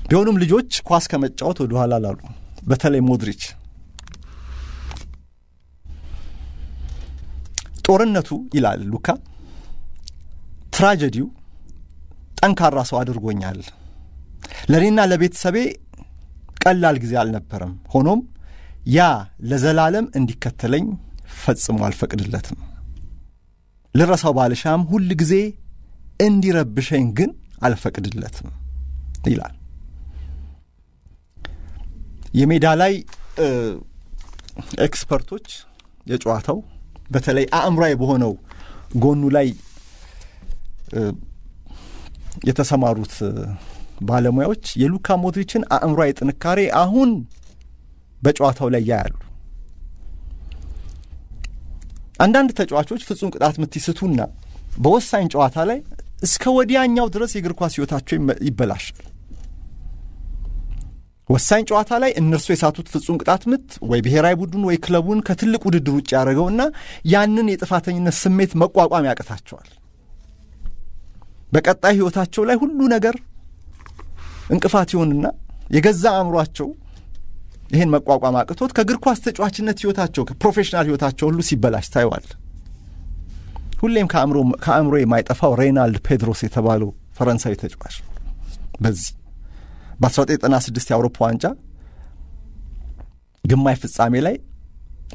ቢሆኑም ልጆች ኳስ ከመጫወት ወደኋላ ላሉ፣ በተለይ ሞድሪች ጦርነቱ ይላል ሉካ ትራጀዲው ጠንካራ ሰው አድርጎኛል። ለእኔና ለቤተሰቤ ቀላል ጊዜ አልነበረም። ሆኖም ያ ለዘላለም እንዲከተለኝ ፈጽሞ አልፈቅድለትም። ልረሳው ባልሻም ሁል ጊዜ እንዲረብሸኝ ግን አልፈቅድለትም ይላል። የሜዳ ላይ ኤክስፐርቶች የጨዋታው በተለይ አእምሯዊ በሆነው ጎኑ ላይ የተሰማሩት ባለሙያዎች የሉካ ሞድሪችን አእምሯዊ ጥንካሬ አሁን በጨዋታው ላይ ያያሉ። አንዳንድ ተጫዋቾች ፍጹም ቅጣት ምት ይስቱና በወሳኝ ጨዋታ ላይ እስከ ወዲያኛው ድረስ የእግር ኳስ ህይወታቸው ይበላሻል። ወሳኝ ጨዋታ ላይ እነርሱ የሳቱት ፍጹም ቅጣት ምት ወይ ብሔራዊ ቡድን ወይ ክለቡን ከትልቅ ውድድር ውጭ ያደረገውና ያንን የጥፋተኝነት ስሜት መቋቋም ያቅታቸዋል። በቀጣይ ህይወታቸው ላይ ሁሉ ነገር እንቅፋት ይሆንና የገዛ አእምሯቸው ይህን መቋቋም አቅቶት ከእግር ኳስ ተጫዋችነት ህይወታቸው ከፕሮፌሽናል ህይወታቸው ሁሉ ሲበላሽ ታይዋል። ሁሌም ከአእምሮ የማይጠፋው ሬናልድ ፔድሮስ የተባለው ፈረንሳዊ ተጫዋች በዚህ በ1996 የአውሮፓ ዋንጫ ግማሽ ፍጻሜ ላይ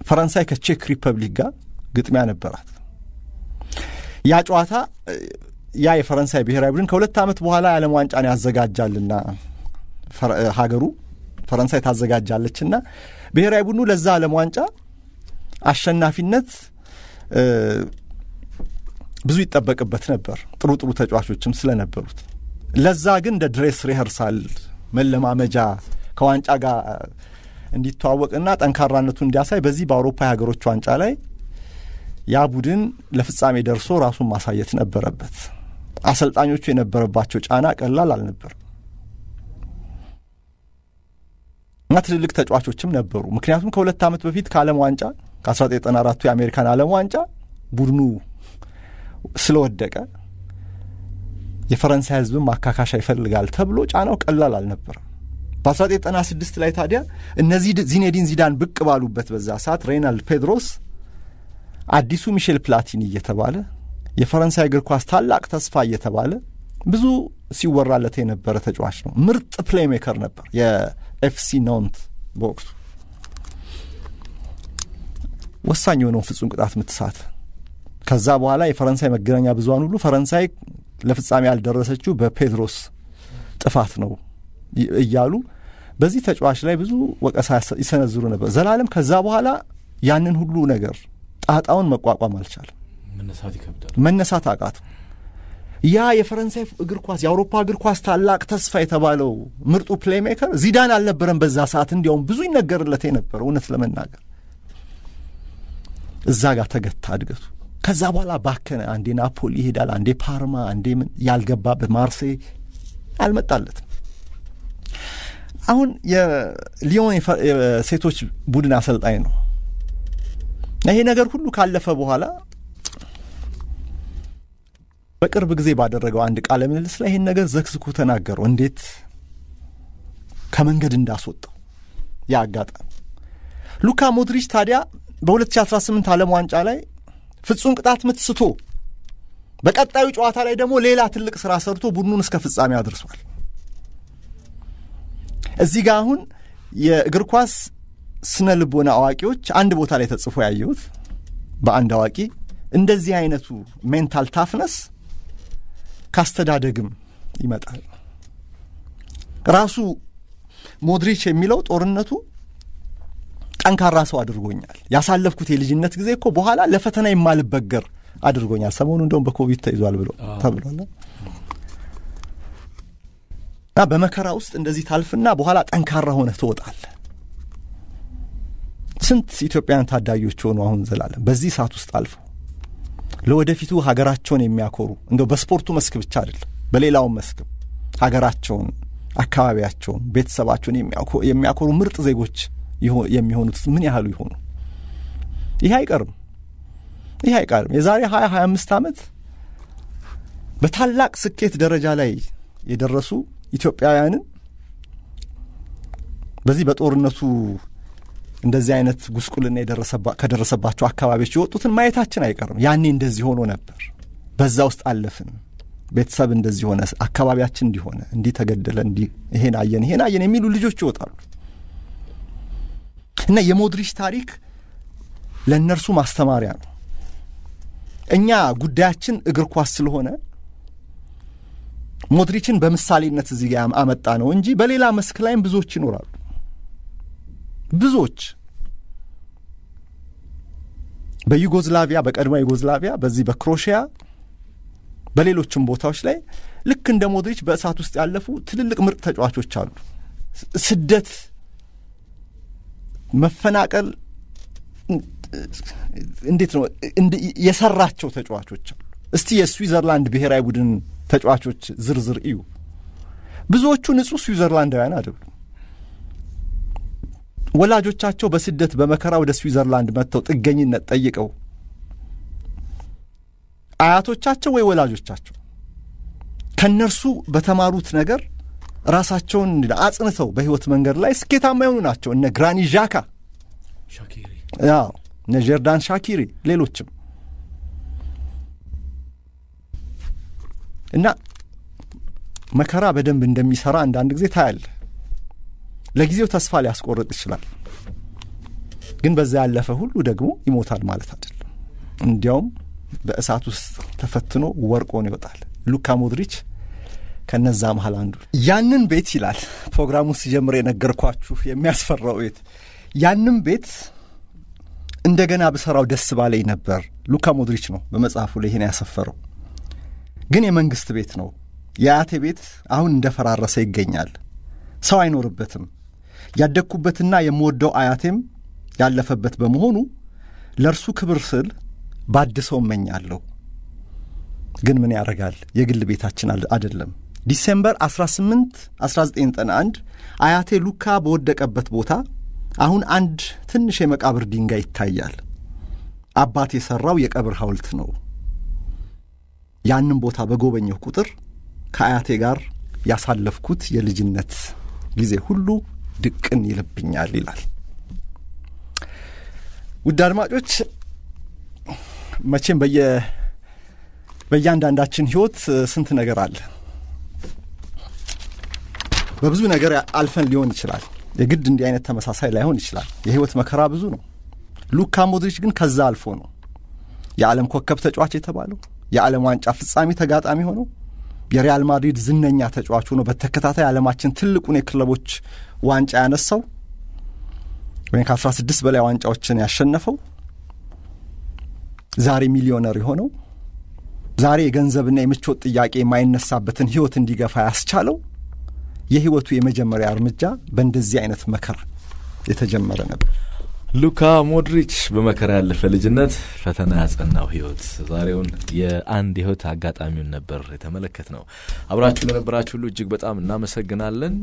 ፈረንሳይ ከቼክ ሪፐብሊክ ጋር ግጥሚያ ነበራት። ያ ጨዋታ ያ የፈረንሳይ ብሔራዊ ቡድን ከሁለት ዓመት በኋላ የዓለም ዋንጫን ያዘጋጃልና ሀገሩ ፈረንሳይ ታዘጋጃለችና ብሔራዊ ቡድኑ ለዛ ዓለም ዋንጫ አሸናፊነት ብዙ ይጠበቅበት ነበር፣ ጥሩ ጥሩ ተጫዋቾችም ስለነበሩት። ለዛ ግን እንደ ድሬስ ሪሄርሳል መለማመጃ ከዋንጫ ጋር እንዲተዋወቅና ጠንካራነቱ እንዲያሳይ በዚህ በአውሮፓ የሀገሮች ዋንጫ ላይ ያ ቡድን ለፍጻሜ ደርሶ ራሱን ማሳየት ነበረበት። አሰልጣኞቹ የነበረባቸው ጫና ቀላል አልነበር እና ትልልቅ ተጫዋቾችም ነበሩ። ምክንያቱም ከሁለት ዓመት በፊት ከዓለም ዋንጫ ከ1994ቱ የአሜሪካን ዓለም ዋንጫ ቡድኑ ስለወደቀ የፈረንሳይ ሕዝብም ማካካሻ ይፈልጋል ተብሎ ጫናው ቀላል አልነበረም። በ1996 ላይ ታዲያ እነዚህ ዚኔዲን ዚዳን ብቅ ባሉበት በዛ ሰዓት ሬናልድ ፔድሮስ አዲሱ ሚሼል ፕላቲኒ እየተባለ የፈረንሳይ እግር ኳስ ታላቅ ተስፋ እየተባለ ብዙ ሲወራለት የነበረ ተጫዋች ነው። ምርጥ ፕሌይ ሜከር ነበር የኤፍሲ ናውንት በወቅቱ ወሳኝ የሆነውን ፍጹም ቅጣት ምትሳት ከዛ በኋላ የፈረንሳይ መገናኛ ብዙን ሁሉ ፈረንሳይ ለፍጻሜ ያልደረሰችው በፔድሮስ ጥፋት ነው እያሉ በዚህ ተጫዋች ላይ ብዙ ወቀሳ ይሰነዝሩ ነበር። ዘላለም ከዛ በኋላ ያንን ሁሉ ነገር ጣጣውን መቋቋም አልቻለም። መነሳት ይከብዳል። መነሳት አቃቱ። ያ የፈረንሳይ እግር ኳስ የአውሮፓ እግር ኳስ ታላቅ ተስፋ የተባለው ምርጡ ፕሌይሜከር ዚዳን አልነበረም በዛ ሰዓት። እንዲያውም ብዙ ይነገርለት የነበረ እውነት ለመናገር እዛ ጋር ተገታ እድገቱ። ከዛ በኋላ ባከነ። አንዴ ናፖሊ ይሄዳል፣ አንዴ ፓርማ፣ አንዴ ምን ያልገባበት ማርሴይ አልመጣለትም። አሁን የሊዮን ሴቶች ቡድን አሰልጣኝ ነው። ይሄ ነገር ሁሉ ካለፈ በኋላ በቅርብ ጊዜ ባደረገው አንድ ቃለ ምልልስ ላይ ይህን ነገር ዘክዝኩ ተናገሩ። እንዴት ከመንገድ እንዳስወጣው ያ አጋጣሚ። ሉካ ሞድሪች ታዲያ በ2018 ዓለም ዋንጫ ላይ ፍጹም ቅጣት ምትስቶ በቀጣዩ ጨዋታ ላይ ደግሞ ሌላ ትልቅ ስራ ሰርቶ ቡድኑን እስከ ፍጻሜ አድርሷል። እዚህ ጋር አሁን የእግር ኳስ ስነ ልቦና አዋቂዎች አንድ ቦታ ላይ ተጽፎ ያየሁት በአንድ አዋቂ እንደዚህ አይነቱ ሜንታል ታፍነስ ካስተዳደግም ይመጣል። ራሱ ሞድሪች የሚለው ጦርነቱ ጠንካራ ሰው አድርጎኛል። ያሳለፍኩት የልጅነት ጊዜ እኮ በኋላ ለፈተና የማልበገር አድርጎኛል። ሰሞኑ እንደውም በኮቪድ ተይዟል ብሎ ተብሏል እና በመከራ ውስጥ እንደዚህ ታልፍና በኋላ ጠንካራ ሆነ ትወጣል። ስንት ኢትዮጵያውያን ታዳጊዎች ሆኑ አሁን ዘላለም በዚህ ሰዓት ውስጥ አልፈው ለወደፊቱ ሀገራቸውን የሚያኮሩ እንደው በስፖርቱ መስክ ብቻ አይደለም በሌላው መስክ ሀገራቸውን፣ አካባቢያቸውን፣ ቤተሰባቸውን የሚያኮሩ ምርጥ ዜጎች የሚሆኑት ምን ያህሉ ይሆኑ? ይህ አይቀርም፣ ይህ አይቀርም። የዛሬ ሀያ ሀያ አምስት ዓመት በታላቅ ስኬት ደረጃ ላይ የደረሱ ኢትዮጵያውያንን በዚህ በጦርነቱ እንደዚህ አይነት ጉስቁልና ከደረሰባቸው አካባቢዎች የወጡትን ማየታችን አይቀርም። ያኔ እንደዚህ ሆኖ ነበር፣ በዛ ውስጥ አለፍን። ቤተሰብ እንደዚህ ሆነ፣ አካባቢያችን እንዲሆነ፣ እንዲህ ተገደለ፣ እንዲህ ይሄን አየን፣ ይሄን አየን የሚሉ ልጆች ይወጣሉ እና የሞድሪች ታሪክ ለእነርሱ ማስተማሪያ ነው። እኛ ጉዳያችን እግር ኳስ ስለሆነ ሞድሪችን በምሳሌነት እዚህ ጋር አመጣ ነው እንጂ በሌላ መስክ ላይም ብዙዎች ይኖራሉ። ብዙዎች በዩጎዝላቪያ በቀድሞ ዩጎዝላቪያ በዚህ በክሮሽያ በሌሎችም ቦታዎች ላይ ልክ እንደ ሞድሪች በእሳት ውስጥ ያለፉ ትልልቅ ምርጥ ተጫዋቾች አሉ። ስደት፣ መፈናቀል እንዴት ነው የሰራቸው ተጫዋቾች አሉ። እስቲ የስዊዘርላንድ ብሔራዊ ቡድን ተጫዋቾች ዝርዝር እዩ። ብዙዎቹ ንጹህ ስዊዘርላንዳውያን አይደሉም። ወላጆቻቸው በስደት በመከራ ወደ ስዊዘርላንድ መጥተው ጥገኝነት ጠይቀው አያቶቻቸው ወይ ወላጆቻቸው ከእነርሱ በተማሩት ነገር ራሳቸውን አጽንተው በህይወት መንገድ ላይ ስኬታማ የሆኑ ናቸው። እነ ግራኒ ዣካ፣ እነ ጀርዳን ሻኪሪ፣ ሌሎችም እና መከራ በደንብ እንደሚሰራ አንዳንድ ጊዜ ታያለህ። ለጊዜው ተስፋ ሊያስቆርጥ ይችላል። ግን በዛ ያለፈ ሁሉ ደግሞ ይሞታል ማለት አይደለም። እንዲያውም በእሳት ውስጥ ተፈትኖ ወርቆን ይወጣል። ሉካ ሞድሪች ከነዛ መሀል አንዱ ያንን ቤት ይላል ፕሮግራሙ ሲጀምር የነገርኳችሁ የሚያስፈራው ቤት ያንም ቤት እንደገና ብሰራው ደስ ባለኝ ነበር። ሉካ ሞድሪች ነው በመጽሐፉ ላይ ይህን ያሰፈረው። ግን የመንግስት ቤት ነው። የአያቴ ቤት አሁን እንደፈራረሰ ይገኛል። ሰው አይኖርበትም። ያደግኩበትና የምወደው አያቴም ያለፈበት በመሆኑ ለእርሱ ክብር ስል ባድሰው እመኛለሁ። ግን ምን ያደርጋል የግል ቤታችን አይደለም። ዲሴምበር 18 1991 አያቴ ሉካ በወደቀበት ቦታ አሁን አንድ ትንሽ የመቃብር ድንጋይ ይታያል። አባት የሠራው የቀብር ሐውልት ነው። ያንም ቦታ በጎበኘሁ ቁጥር ከአያቴ ጋር ያሳለፍኩት የልጅነት ጊዜ ሁሉ ድቅን ይልብኛል ይላል። ውድ አድማጮች መቼም በየ በእያንዳንዳችን ህይወት ስንት ነገር አለ። በብዙ ነገር አልፈን ሊሆን ይችላል። የግድ እንዲህ አይነት ተመሳሳይ ላይሆን ይችላል። የህይወት መከራ ብዙ ነው። ሉካ ሞድሪች ግን ከዛ አልፎ ነው የዓለም ኮከብ ተጫዋች የተባለው፣ የዓለም ዋንጫ ፍጻሜ ተጋጣሚ ሆነው የሪያል ማድሪድ ዝነኛ ተጫዋች ሆኖ በተከታታይ ዓለማችን ትልቁን የክለቦች ዋንጫ ያነሳው ወይም ከ16 በላይ ዋንጫዎችን ያሸነፈው ዛሬ ሚሊዮነር የሆነው ዛሬ የገንዘብና የምቾት ጥያቄ የማይነሳበትን ህይወት እንዲገፋ ያስቻለው የህይወቱ የመጀመሪያ እርምጃ በእንደዚህ አይነት መከራ የተጀመረ ነበር። ሉካ ሞድሪች በመከራ ያለፈ ልጅነት ፈተና ያጸናው ህይወት ዛሬውን የአንድ ህይወት አጋጣሚውን ነበር የተመለከት ነው። አብራችሁ ለነበራችሁ ሁሉ እጅግ በጣም እናመሰግናለን።